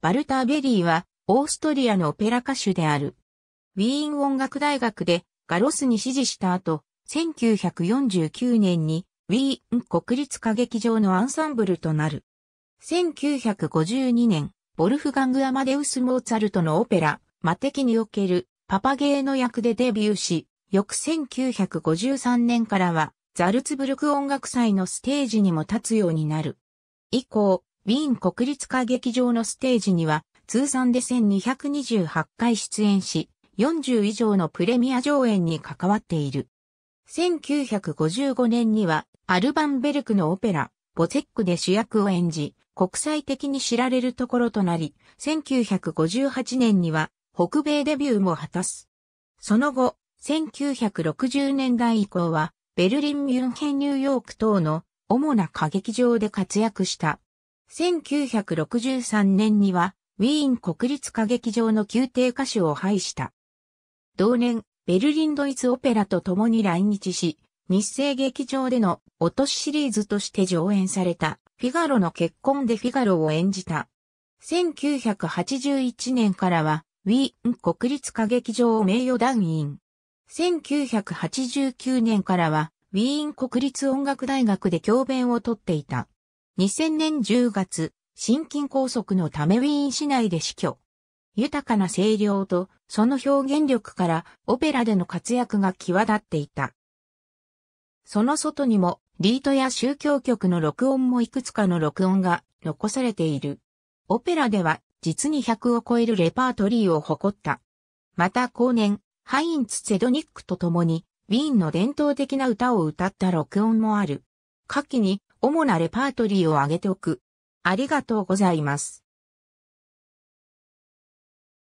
バルターベリーは、オーストリアのオペラ歌手である。ウィーン音楽大学でガロスに支持した後、1949年にウィーン国立歌劇場のアンサンブルとなる。1952年、ボルフガング・アマデウス・モーツァルトのオペラ、魔敵におけるパパゲーの役でデビューし、翌1953年からはザルツブルク音楽祭のステージにも立つようになる。以降、ウィーン国立歌劇場のステージには、通算で1228回出演し、40以上のプレミア上演に関わっている。1955年には、アルバンベルクのオペラ、ボゼックで主役を演じ、国際的に知られるところとなり、1958年には北米デビューも果たす。その後、1960年代以降は、ベルリン、ミュンヘン、ニューヨーク等の主な歌劇場で活躍した。1963年には、ウィーン国立歌劇場の宮廷歌手を廃した。同年、ベルリンドイツオペラと共に来日し、日生劇場での落としシリーズとして上演された、フィガロの結婚でフィガロを演じた。1981年からは、ウィーン国立歌劇場名誉団員。1989年からは、ウィーン国立音楽大学で教鞭をとっていた。2000年10月、心筋梗塞のためウィーン市内で死去。豊かな声量とその表現力からオペラでの活躍が際立っていた。その外にもリートや宗教曲の録音もいくつかの録音が残されている。オペラでは実に100を超えるレパートリーを誇った。また後年、ハインツ・セドニックと共にウィーンの伝統的な歌を歌った録音もある。下記に主なレパートリーを挙げておく。ありがとうございます。